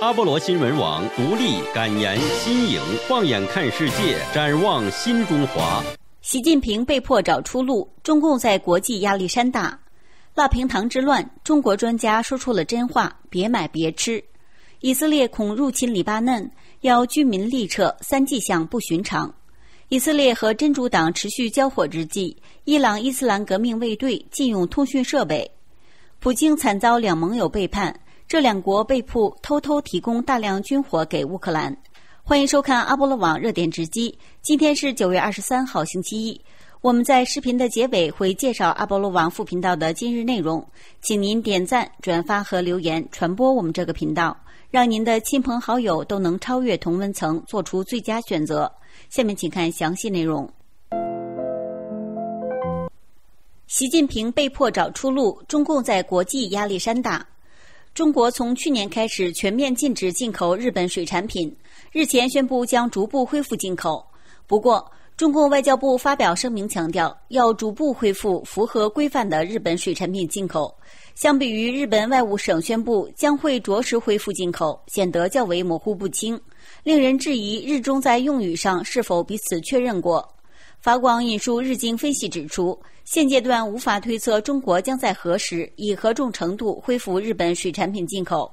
阿波罗新闻网独立、感言、新颖，放眼看世界，展望新中华。习近平被迫找出路，中共在国际压力山大。辣平堂之乱，中国专家说出了真话：别买，别吃。以色列恐入侵黎巴嫩，要居民立撤，三迹象不寻常。以色列和真主党持续交火之际，伊朗伊斯兰革命卫队禁用通讯设备。普京惨遭两盟友背叛。这两国被迫偷偷提供大量军火给乌克兰。欢迎收看阿波罗网热点直击。今天是九月二十三号，星期一。我们在视频的结尾会介绍阿波罗网副频道的今日内容。请您点赞、转发和留言，传播我们这个频道，让您的亲朋好友都能超越同温层，做出最佳选择。下面请看详细内容。习近平被迫找出路，中共在国际压力山大。中国从去年开始全面禁止进口日本水产品，日前宣布将逐步恢复进口。不过，中共外交部发表声明强调，要逐步恢复符合规范的日本水产品进口。相比于日本外务省宣布将会着实恢复进口，显得较为模糊不清，令人质疑日中在用语上是否彼此确认过。法广引述日经分析指出，现阶段无法推测中国将在何时以何种程度恢复日本水产品进口。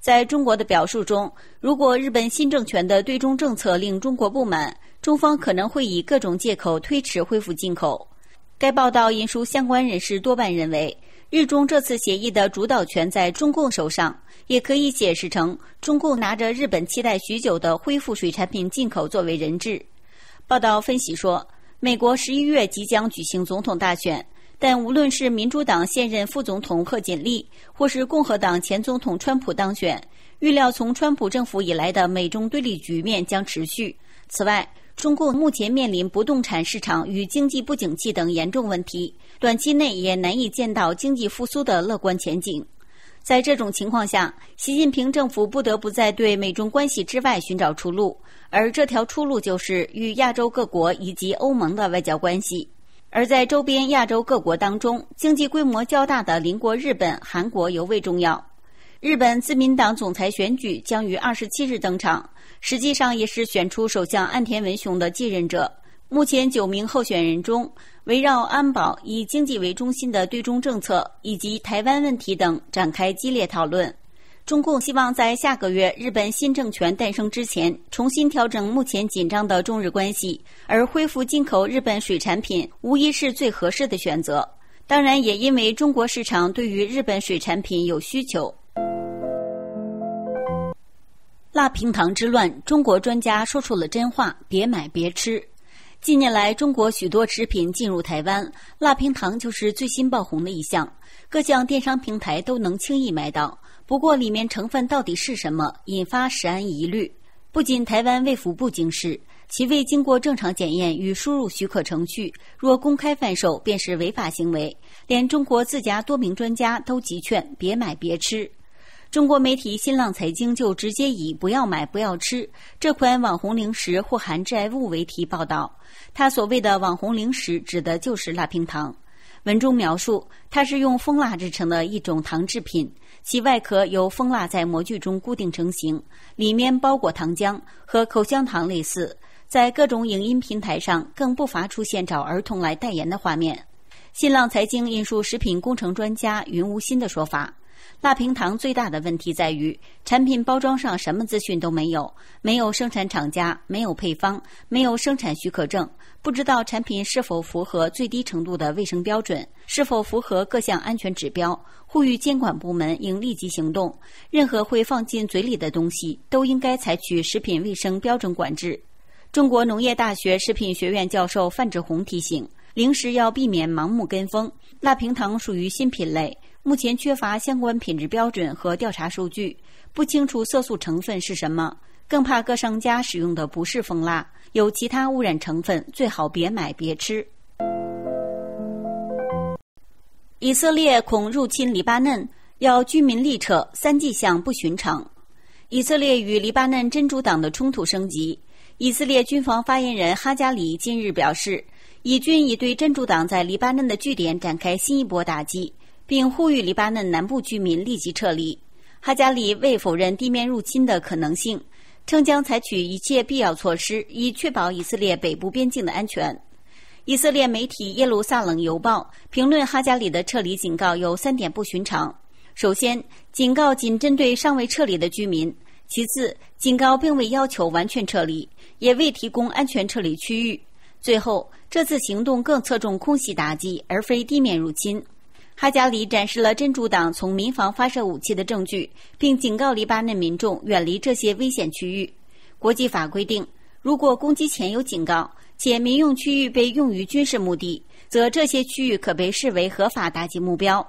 在中国的表述中，如果日本新政权的对中政策令中国不满，中方可能会以各种借口推迟恢复进口。该报道引述相关人士多半认为，日中这次协议的主导权在中共手上，也可以解释成中共拿着日本期待许久的恢复水产品进口作为人质。报道分析说。美国十一月即将举行总统大选，但无论是民主党现任副总统贺锦丽，或是共和党前总统川普当选，预料从川普政府以来的美中对立局面将持续。此外，中共目前面临不动产市场与经济不景气等严重问题，短期内也难以见到经济复苏的乐观前景。在这种情况下，习近平政府不得不在对美中关系之外寻找出路，而这条出路就是与亚洲各国以及欧盟的外交关系。而在周边亚洲各国当中，经济规模较大的邻国日本、韩国尤为重要。日本自民党总裁选举将于二十七日登场，实际上也是选出首相岸田文雄的继任者。目前九名候选人中，围绕安保、以经济为中心的对中政策以及台湾问题等展开激烈讨论。中共希望在下个月日本新政权诞生之前，重新调整目前紧张的中日关系，而恢复进口日本水产品无疑是最合适的选择。当然，也因为中国市场对于日本水产品有需求。蜡平塘之乱，中国专家说出了真话：别买，别吃。近年来，中国许多食品进入台湾，辣平糖就是最新爆红的一项，各项电商平台都能轻易买到。不过，里面成分到底是什么，引发食安疑虑。不仅台湾卫福部警示，其未经过正常检验与输入许可程序，若公开贩售便是违法行为。连中国自家多名专家都急劝：别买，别吃。中国媒体新浪财经就直接以“不要买，不要吃”这款网红零食或含致癌物为题报道。它所谓的网红零食指的就是蜡瓶糖。文中描述，它是用蜂蜡制成的一种糖制品，其外壳由蜂蜡在模具中固定成型，里面包裹糖浆，和口香糖类似。在各种影音平台上，更不乏出现找儿童来代言的画面。新浪财经引述食品工程专家云无心的说法。辣平糖最大的问题在于产品包装上什么资讯都没有，没有生产厂家，没有配方，没有生产许可证，不知道产品是否符合最低程度的卫生标准，是否符合各项安全指标。呼吁监管部门应立即行动，任何会放进嘴里的东西都应该采取食品卫生标准管制。中国农业大学食品学院教授范志红提醒：零食要避免盲目跟风，辣平糖属于新品类。目前缺乏相关品质标准和调查数据，不清楚色素成分是什么，更怕各商家使用的不是蜂蜡，有其他污染成分，最好别买别吃。以色列恐入侵黎巴嫩，要居民力撤，三迹象不寻常。以色列与黎巴嫩真主党的冲突升级。以色列军方发言人哈加里近日表示，以军已对真主党在黎巴嫩的据点展开新一波打击。并呼吁黎巴嫩南部居民立即撤离。哈加里未否认地面入侵的可能性，称将采取一切必要措施以确保以色列北部边境的安全。以色列媒体《耶路撒冷邮报》评论哈加里的撤离警告有三点不寻常：首先，警告仅针对尚未撤离的居民；其次，警告并未要求完全撤离，也未提供安全撤离区域；最后，这次行动更侧重空袭打击，而非地面入侵。哈加里展示了真主党从民房发射武器的证据，并警告黎巴嫩民众远离这些危险区域。国际法规定，如果攻击前有警告，且民用区域被用于军事目的，则这些区域可被视为合法打击目标。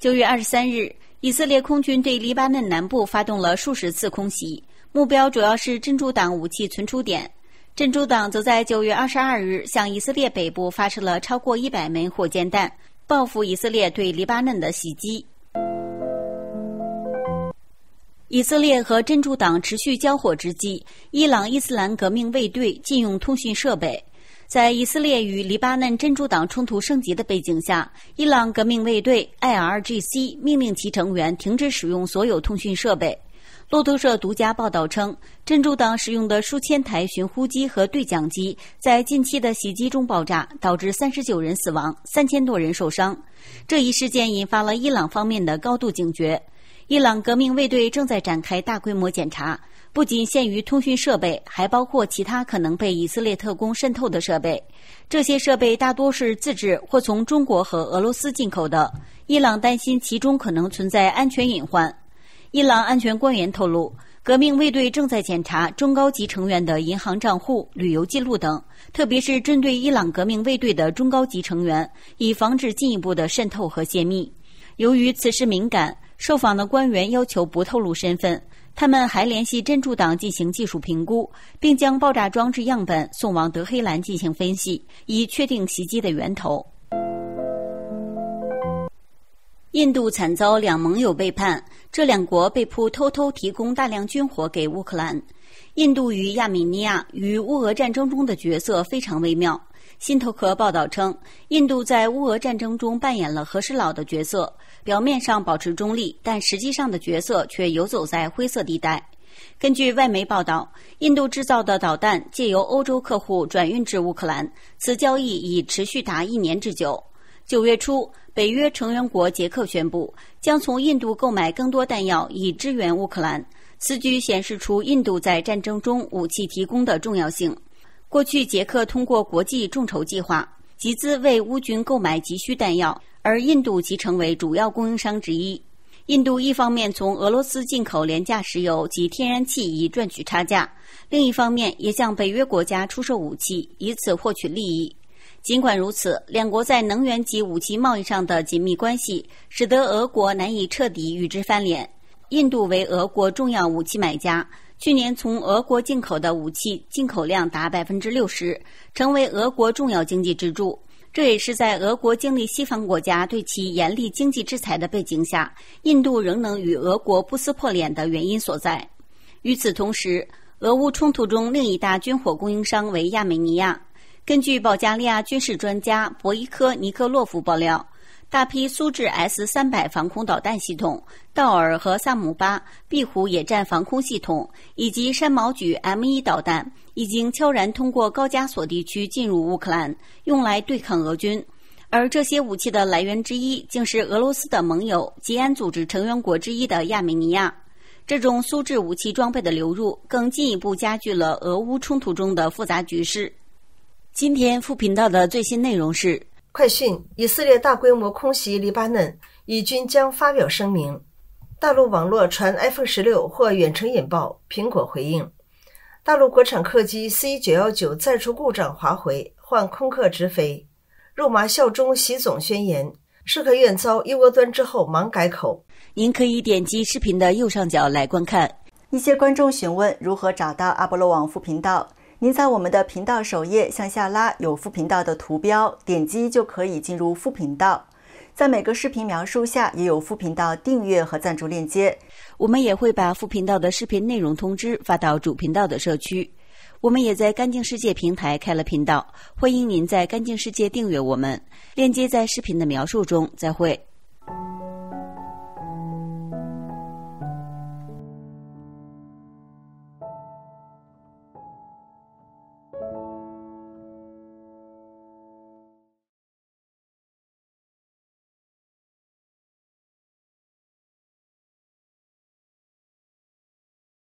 九月二十三日，以色列空军对黎巴嫩南部发动了数十次空袭，目标主要是真主党武器存储点。真主党则在九月二十二日向以色列北部发射了超过一百枚火箭弹。报复以色列对黎巴嫩的袭击。以色列和真主党持续交火之际，伊朗伊斯兰革命卫队禁用通讯设备。在以色列与黎巴嫩真主党冲突升级的背景下，伊朗革命卫队 （IRGC） 命令其成员停止使用所有通讯设备。路透社独家报道称，珍珠党使用的数千台寻呼机和对讲机在近期的袭击中爆炸，导致三十九人死亡、三千多人受伤。这一事件引发了伊朗方面的高度警觉。伊朗革命卫队正在展开大规模检查，不仅限于通讯设备，还包括其他可能被以色列特工渗透的设备。这些设备大多是自制或从中国和俄罗斯进口的。伊朗担心其中可能存在安全隐患。伊朗安全官员透露，革命卫队正在检查中高级成员的银行账户、旅游记录等，特别是针对伊朗革命卫队的中高级成员，以防止进一步的渗透和泄密。由于此事敏感，受访的官员要求不透露身份。他们还联系真主党进行技术评估，并将爆炸装置样本送往德黑兰进行分析，以确定袭击的源头。印度惨遭两盟友背叛，这两国被迫偷偷提供大量军火给乌克兰。印度与亚美尼亚与乌俄战争中的角色非常微妙。新头壳报道称，印度在乌俄战争中扮演了和事佬的角色，表面上保持中立，但实际上的角色却游走在灰色地带。根据外媒报道，印度制造的导弹借由欧洲客户转运至乌克兰，此交易已持续达一年之久。九月初，北约成员国捷克宣布将从印度购买更多弹药以支援乌克兰。此举显示出印度在战争中武器提供的重要性。过去，捷克通过国际众筹计划集资为乌军购买急需弹药，而印度即成为主要供应商之一。印度一方面从俄罗斯进口廉价石油及天然气以赚取差价，另一方面也向北约国家出售武器，以此获取利益。尽管如此，两国在能源及武器贸易上的紧密关系，使得俄国难以彻底与之翻脸。印度为俄国重要武器买家，去年从俄国进口的武器进口量达百分之六十，成为俄国重要经济支柱。这也是在俄国经历西方国家对其严厉经济制裁的背景下，印度仍能与俄国不撕破脸的原因所在。与此同时，俄乌冲突中另一大军火供应商为亚美尼亚。根据保加利亚军事专家博伊科·尼科洛夫爆料，大批苏制 S 三百防空导弹系统、道尔和萨姆巴、壁虎野战防空系统以及山毛榉 M 一导弹已经悄然通过高加索地区进入乌克兰，用来对抗俄军。而这些武器的来源之一，竟是俄罗斯的盟友、吉安组织成员国之一的亚美尼亚。这种苏制武器装备的流入，更进一步加剧了俄乌冲突中的复杂局势。今天副频道的最新内容是：快讯，以色列大规模空袭黎巴嫩，以军将发表声明；大陆网络传 iPhone 十六或远程引爆，苹果回应；大陆国产客机 C 九幺九再出故障滑回，换空客直飞；肉麻效忠习总宣言，社科院遭一窝端之后忙改口。您可以点击视频的右上角来观看。一些观众询问如何找到阿波罗网副频道。您在我们的频道首页向下拉，有副频道的图标，点击就可以进入副频道。在每个视频描述下也有副频道订阅和赞助链接。我们也会把副频道的视频内容通知发到主频道的社区。我们也在干净世界平台开了频道，欢迎您在干净世界订阅我们，链接在视频的描述中。再会。